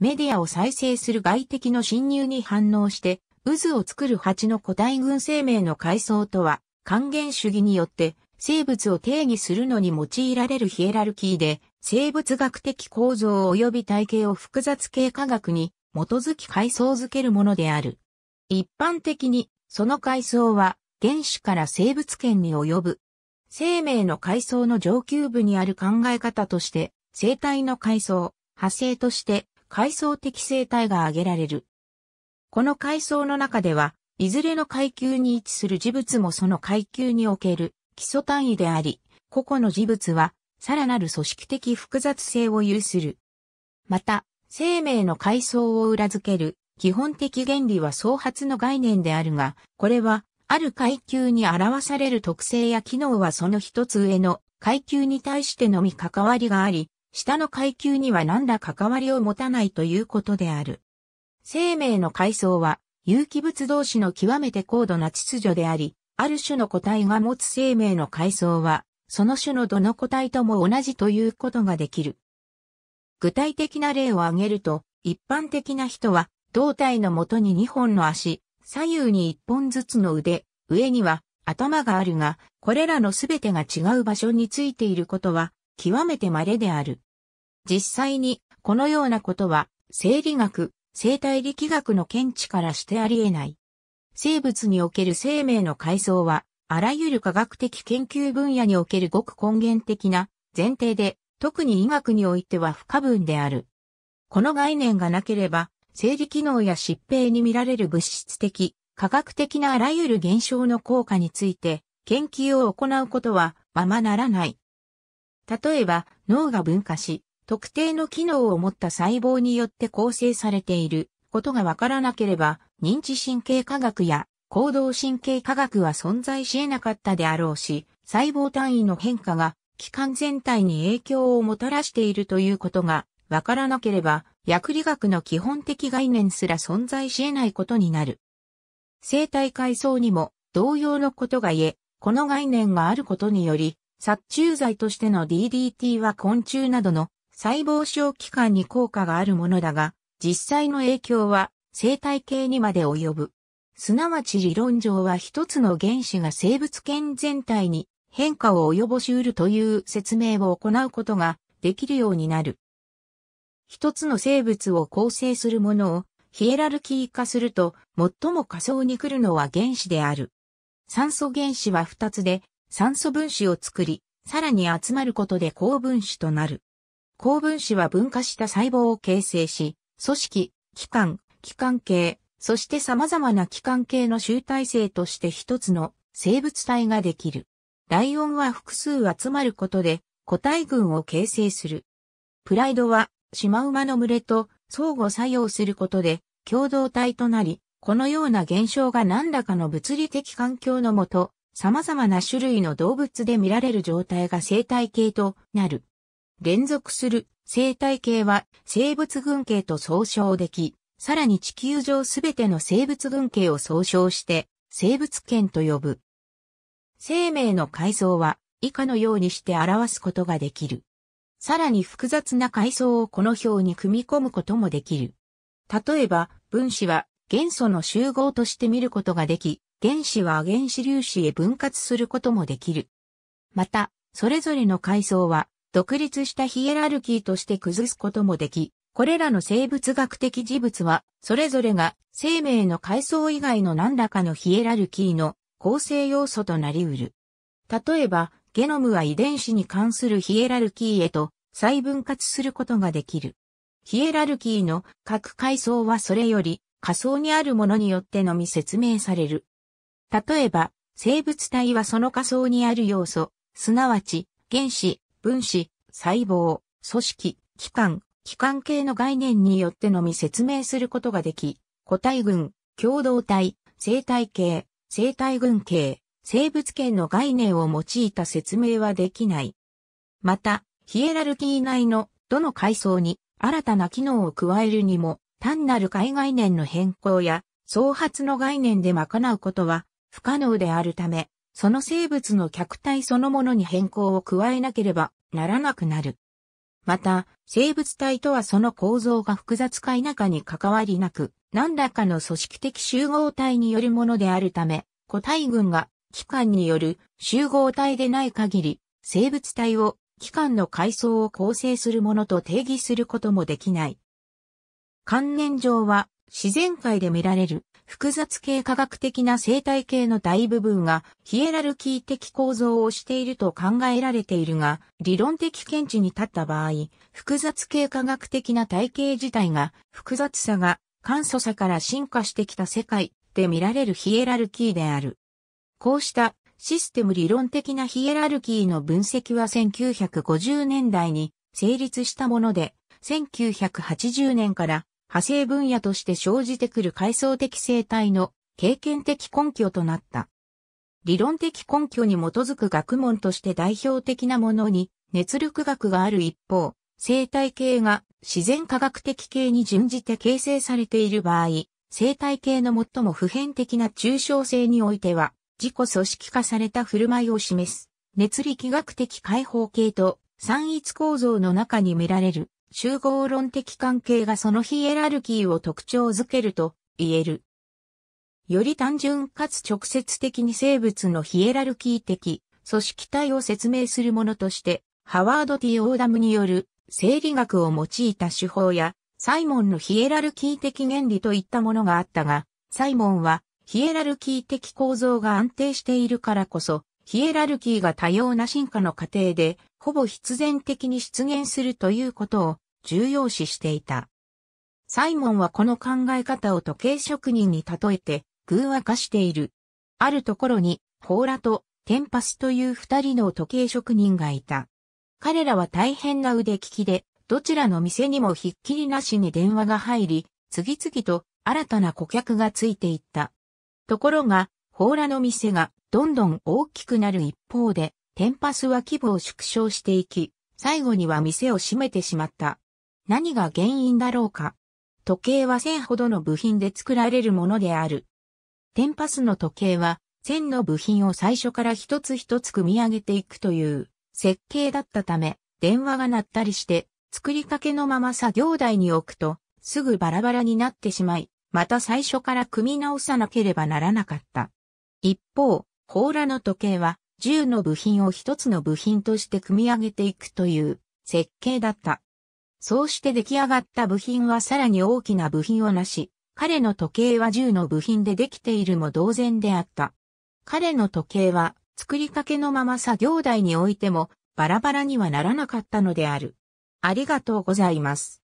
メディアを再生する外敵の侵入に反応して、渦を作る蜂の古代群生命の階層とは、還元主義によって生物を定義するのに用いられるヒエラルキーで、生物学的構造及び体系を複雑系科学に基づき階層づけるものである。一般的に、その階層は原子から生物圏に及ぶ。生命の階層の上級部にある考え方として、生体の階層、派生として階層的生態が挙げられる。この階層の中では、いずれの階級に位置する事物もその階級における基礎単位であり、個々の事物は、さらなる組織的複雑性を有する。また、生命の階層を裏付ける基本的原理は創発の概念であるが、これは、ある階級に表される特性や機能はその一つ上の階級に対してのみ関わりがあり、下の階級には何ら関わりを持たないということである。生命の階層は、有機物同士の極めて高度な秩序であり、ある種の個体が持つ生命の階層は、その種のどの個体とも同じということができる。具体的な例を挙げると、一般的な人は、胴体の元に2本の足、左右に1本ずつの腕、上には頭があるが、これらのすべてが違う場所についていることは、極めて稀である。実際にこのようなことは生理学、生態力学の見地からしてあり得ない。生物における生命の階層は、あらゆる科学的研究分野におけるごく根源的な前提で、特に医学においては不可分である。この概念がなければ、生理機能や疾病に見られる物質的、科学的なあらゆる現象の効果について、研究を行うことはままならない。例えば、脳が分化し、特定の機能を持った細胞によって構成されていることがわからなければ、認知神経科学や行動神経科学は存在し得なかったであろうし、細胞単位の変化が器官全体に影響をもたらしているということがわからなければ、薬理学の基本的概念すら存在し得ないことになる。生体階層にも同様のことが言え、この概念があることにより、殺虫剤としての DDT は昆虫などの細胞小器官に効果があるものだが、実際の影響は生態系にまで及ぶ。すなわち理論上は一つの原子が生物圏全体に変化を及ぼし得るという説明を行うことができるようになる。一つの生物を構成するものをヒエラルキー化すると最も仮想に来るのは原子である。酸素原子は二つで酸素分子を作り、さらに集まることで高分子となる。高分子は分化した細胞を形成し、組織、器官、器官系、そして様々な器官系の集大成として一つの生物体ができる。ライオンは複数集まることで個体群を形成する。プライドはシマウマの群れと相互作用することで共同体となり、このような現象が何らかの物理的環境のもと、様々な種類の動物で見られる状態が生態系となる。連続する生態系は生物群系と総称でき、さらに地球上すべての生物群系を総称して生物圏と呼ぶ。生命の階層は以下のようにして表すことができる。さらに複雑な階層をこの表に組み込むこともできる。例えば、分子は元素の集合として見ることができ、原子は原子粒子へ分割することもできる。また、それぞれの階層は独立したヒエラルキーとして崩すこともでき、これらの生物学的事物は、それぞれが生命の階層以外の何らかのヒエラルキーの構成要素となり得る。例えば、ゲノムは遺伝子に関するヒエラルキーへと細分割することができる。ヒエラルキーの各階層はそれより仮想にあるものによってのみ説明される。例えば、生物体はその仮想にある要素、すなわち原子、分子、細胞、組織、器官、器官系の概念によってのみ説明することができ、個体群、共同体、生態系、生態群系、生物圏の概念を用いた説明はできない。また、ヒエラルキー内のどの階層に新たな機能を加えるにも、単なる海概念の変更や、創発の概念で賄うことは不可能であるため、その生物の客体そのものに変更を加えなければならなくなる。また、生物体とはその構造が複雑か否かに関わりなく、何らかの組織的集合体によるものであるため、個体群が機関による集合体でない限り、生物体を機関の階層を構成するものと定義することもできない。観念上は自然界で見られる複雑系科学的な生態系の大部分がヒエラルキー的構造をしていると考えられているが、理論的見地に立った場合、複雑系科学的な体系自体が複雑さが簡素さから進化してきた世界で見られるヒエラルキーである。こうしたシステム理論的なヒエラルキーの分析は1950年代に成立したもので、1980年から派生分野として生じてくる階層的生態の経験的根拠となった。理論的根拠に基づく学問として代表的なものに熱力学がある一方、生態系が自然科学的系に準じて形成されている場合、生態系の最も普遍的な抽象性においては、自己組織化された振る舞いを示す、熱力学的解放系と三一構造の中に見られる集合論的関係がそのヒエラルキーを特徴づけると言える。より単純かつ直接的に生物のヒエラルキー的組織体を説明するものとして、ハワード・ティ・オーダムによる生理学を用いた手法や、サイモンのヒエラルキー的原理といったものがあったが、サイモンはヒエラルキー的構造が安定しているからこそ、ヒエラルキーが多様な進化の過程で、ほぼ必然的に出現するということを重要視していた。サイモンはこの考え方を時計職人に例えて、偶話化している。あるところに、ホーラとテンパスという二人の時計職人がいた。彼らは大変な腕利きで、どちらの店にもひっきりなしに電話が入り、次々と新たな顧客がついていった。ところが、放らの店がどんどん大きくなる一方で、ンパスは規模を縮小していき、最後には店を閉めてしまった。何が原因だろうか。時計は1000ほどの部品で作られるものである。ンパスの時計は1000の部品を最初から一つ一つ組み上げていくという設計だったため、電話が鳴ったりして作りかけのまま作業台に置くとすぐバラバラになってしまい、また最初から組み直さなければならなかった。一方、甲羅の時計は銃の部品を一つの部品として組み上げていくという設計だった。そうして出来上がった部品はさらに大きな部品をなし、彼の時計は銃の部品でできているも同然であった。彼の時計は作りかけのまま作業台においてもバラバラにはならなかったのである。ありがとうございます。